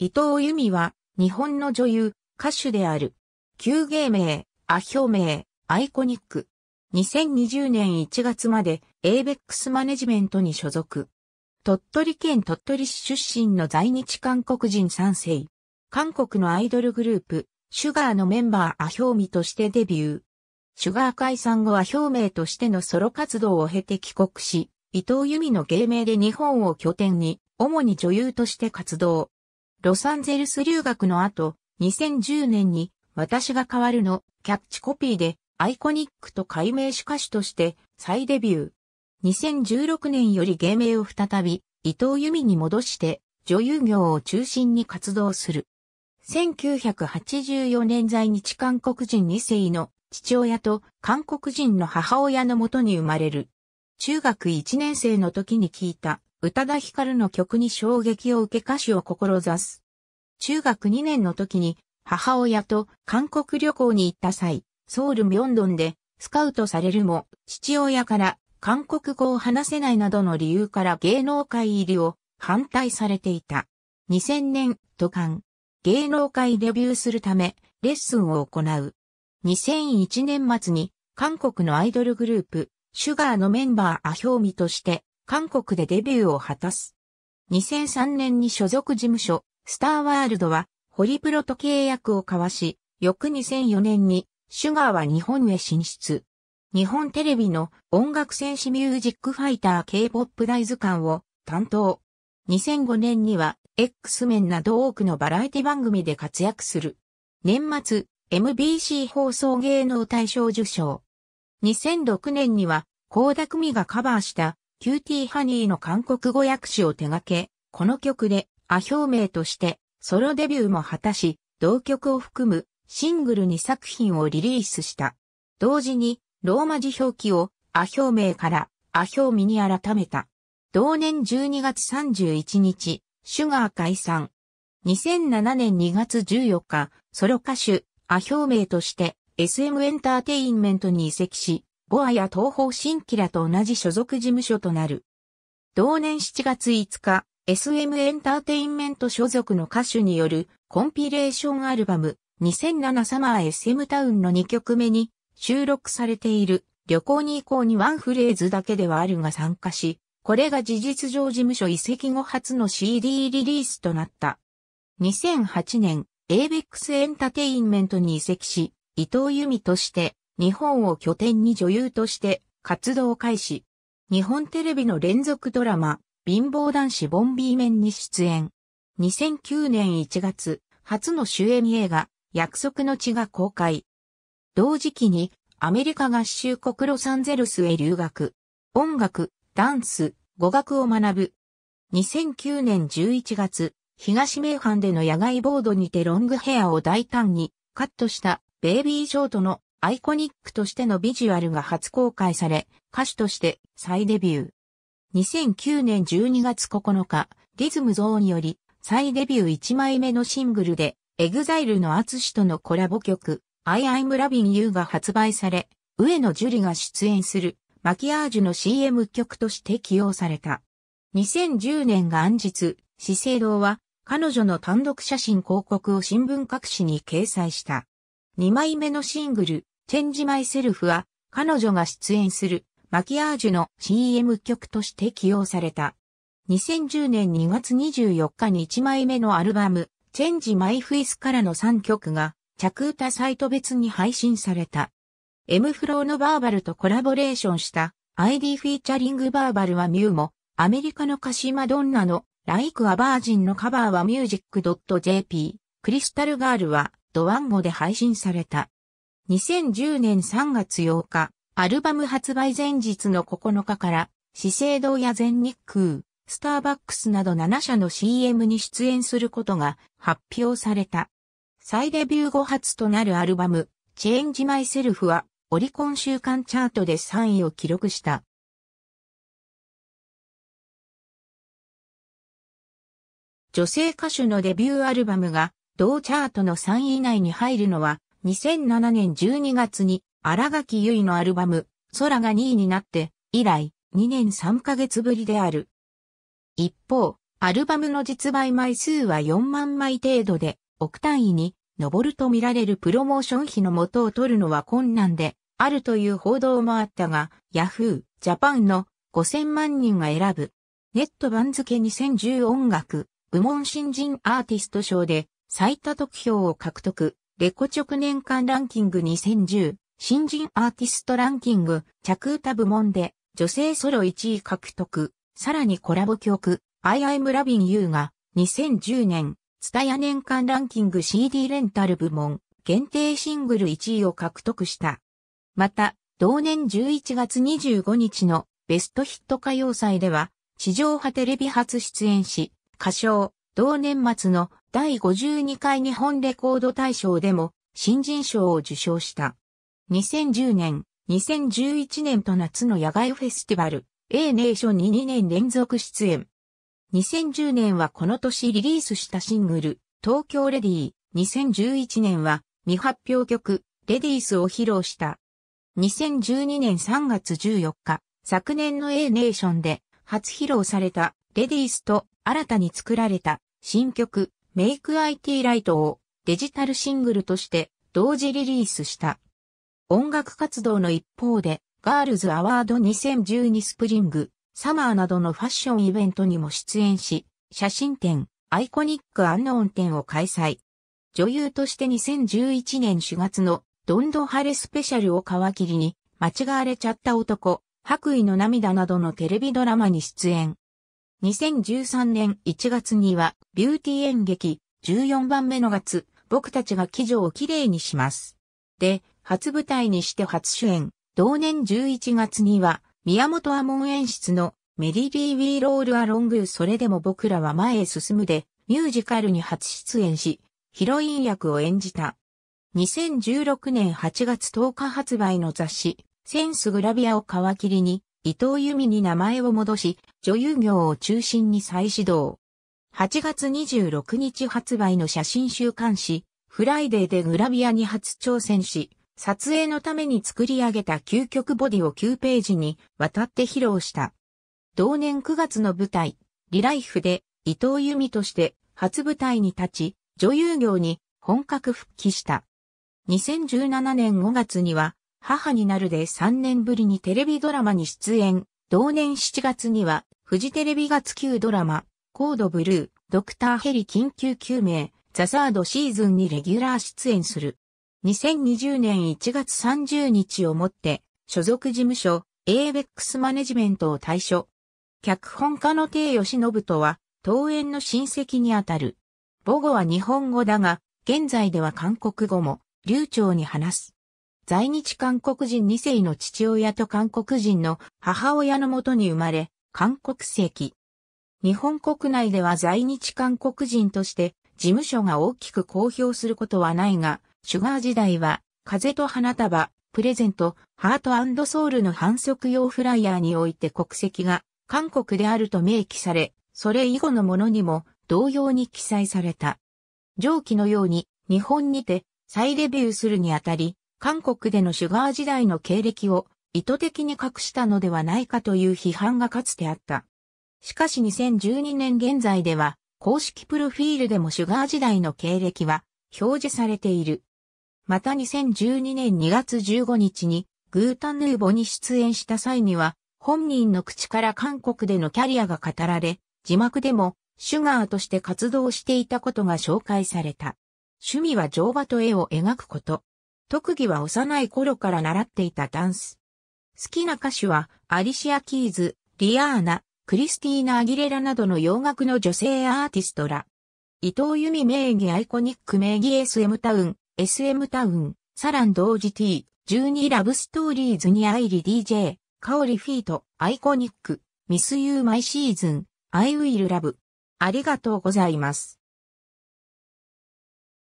伊藤由美は、日本の女優、歌手である。旧芸名、アヒ表名、アイコニック。2020年1月まで、エイベックスマネジメントに所属。鳥取県鳥取市出身の在日韓国人3世。韓国のアイドルグループ、シュガーのメンバーアヒョウミとしてデビュー。シュガー解散後は表明としてのソロ活動を経て帰国し、伊藤由美の芸名で日本を拠点に、主に女優として活動。ロサンゼルス留学の後、2010年に私が変わるのキャッチコピーでアイコニックと改名し歌手として再デビュー。2016年より芸名を再び伊藤由美に戻して女優業を中心に活動する。1984年在日韓国人2世の父親と韓国人の母親のもとに生まれる。中学1年生の時に聞いた宇多田ヒカルの曲に衝撃を受け歌手を志す。中学2年の時に母親と韓国旅行に行った際、ソウル・ミョンドンでスカウトされるも、父親から韓国語を話せないなどの理由から芸能界入りを反対されていた。2000年、都間。芸能界デビューするため、レッスンを行う。2001年末に、韓国のアイドルグループ、シュガーのメンバーアヒョーミとして、韓国でデビューを果たす。2003年に所属事務所、スターワールドは、ホリプロと契約を交わし、翌2004年に、シュガーは日本へ進出。日本テレビの音楽戦士ミュージックファイター K-POP 大図鑑を担当。2005年には X 面など多くのバラエティ番組で活躍する。年末、MBC 放送芸能大賞受賞。2006年には、高田組がカバーしたキューティーハニーの韓国語訳詞を手掛け、この曲でア表明としてソロデビューも果たし、同曲を含むシングル2作品をリリースした。同時にローマ字表記をア表明からア表ミに改めた。同年12月31日、シュガー解散。2007年2月14日、ソロ歌手、ア表明として SM エンターテインメントに移籍し、ボアや東方新規らと同じ所属事務所となる。同年7月5日、SM エンターテインメント所属の歌手によるコンピレーションアルバム2007サマー SM タウンの2曲目に収録されている旅行に行こうにワンフレーズだけではあるが参加し、これが事実上事務所移籍後初の CD リリースとなった。2008年、ABEX エンターテインメントに移籍し、伊藤由美として日本を拠点に女優として活動開始。日本テレビの連続ドラマ、貧乏男子ボンビーメンに出演。2009年1月、初の主演映画、約束の地が公開。同時期に、アメリカ合衆国ロサンゼルスへ留学。音楽、ダンス、語学を学ぶ。2009年11月、東名阪での野外ボードにてロングヘアを大胆にカットしたベイビーショートのアイコニックとしてのビジュアルが初公開され、歌手として再デビュー。2009年12月9日、リズムゾーンより再デビュー1枚目のシングルで、エグザイルのアツシとのコラボ曲、I I'm Loving You が発売され、上野樹里が出演するマキアージュの CM 曲として起用された。2010年元日、資生堂は彼女の単独写真広告を新聞各紙に掲載した。2枚目のシングル、チェンジマイセルフは、彼女が出演するマキアージュの CM 曲として起用された。2010年2月24日に1枚目のアルバム、チェンジマイフェイスからの3曲が、着歌サイト別に配信された。M フローのバーバルとコラボレーションした ID フィーチャリングバーバルはミューも、アメリカの歌詞マドンナのライクアバージンのカバーはュージック j p クリスタルガールはドワンゴで配信された。2010年3月8日、アルバム発売前日の9日から、資生堂や全日空、スターバックスなど7社の CM に出演することが発表された。再デビュー後初となるアルバム、チェンジマイセルフは、オリコン週間チャートで3位を記録した。女性歌手のデビューアルバムが同チャートの3位以内に入るのは、2007年12月に新垣結衣のアルバム、空が2位になって、以来、2年3ヶ月ぶりである。一方、アルバムの実売枚数は4万枚程度で、億単位に上るとみられるプロモーション費の元を取るのは困難で、あるという報道もあったが、ヤフージャパンの5000万人が選ぶ、ネット番付2010音楽部門新人アーティスト賞で最多得票を獲得、レコ直年間ランキング2010、新人アーティストランキング、着歌部門で、女性ソロ1位獲得、さらにコラボ曲、I am loving you が、2010年、ツタヤ年間ランキング CD レンタル部門、限定シングル1位を獲得した。また、同年11月25日のベストヒット歌謡祭では、地上波テレビ初出演し、歌唱、同年末の第52回日本レコード大賞でも新人賞を受賞した。2010年、2011年と夏の野外フェスティバル、A ネーションに2年連続出演。2010年はこの年リリースしたシングル、東京レディー。2011年は未発表曲、レディースを披露した。2012年3月14日、昨年の A ネーションで初披露されたレディースと新たに作られた新曲メイク IT ライトをデジタルシングルとして同時リリースした。音楽活動の一方で、ガールズアワード2012スプリング、サマーなどのファッションイベントにも出演し、写真展、アイコニックアンノーン展を開催。女優として2011年4月のどんど晴れスペシャルを皮切りに、間違われちゃった男、白衣の涙などのテレビドラマに出演。2013年1月には、ビューティー演劇、14番目の月、僕たちが騎乗をきれいにします。で、初舞台にして初主演。同年11月には、宮本アモン演出のメリリー・ウィー・ロール・ア・ロング・それでも僕らは前へ進むで、ミュージカルに初出演し、ヒロイン役を演じた。2016年8月10日発売の雑誌、センスグラビアを皮切りに、伊藤由美に名前を戻し、女優業を中心に再始動。8月26日発売の写真週刊誌、フライデーでグラビアに初挑戦し、撮影のために作り上げた究極ボディを9ページにわたって披露した。同年9月の舞台、リライフで伊藤由美として初舞台に立ち、女優業に本格復帰した。2017年5月には母になるで3年ぶりにテレビドラマに出演。同年7月には、フジテレビ月9ドラマ、コードブルー、ドクターヘリ緊急救命、ザサードシーズンにレギュラー出演する。2020年1月30日をもって、所属事務所、エーベックスマネジメントを退所。脚本家の帝義信とは、当園の親戚にあたる。母語は日本語だが、現在では韓国語も、流暢に話す。在日韓国人2世の父親と韓国人の母親のもとに生まれ、韓国籍。日本国内では在日韓国人として事務所が大きく公表することはないが、シュガー時代は、風と花束、プレゼント、ハートソウルの反則用フライヤーにおいて国籍が韓国であると明記され、それ以後のものにも同様に記載された。上記のように日本にて再レビューするにあたり、韓国でのシュガー時代の経歴を意図的に隠したのではないかという批判がかつてあった。しかし2012年現在では、公式プロフィールでもシュガー時代の経歴は表示されている。また2012年2月15日にグータンヌーボに出演した際には、本人の口から韓国でのキャリアが語られ、字幕でもシュガーとして活動していたことが紹介された。趣味は乗馬と絵を描くこと。特技は幼い頃から習っていたダンス。好きな歌手は、アリシア・キーズ、リアーナ、クリスティーナ・アギレラなどの洋楽の女性アーティストら。伊藤由美名義アイコニック名義 SM タウン、SM タウン、サラン同時 T、12ラブストーリーズにアイリ DJ、カオリフィート、アイコニック、ミスユーマイシーズン、アイウィルラブ。ありがとうございます。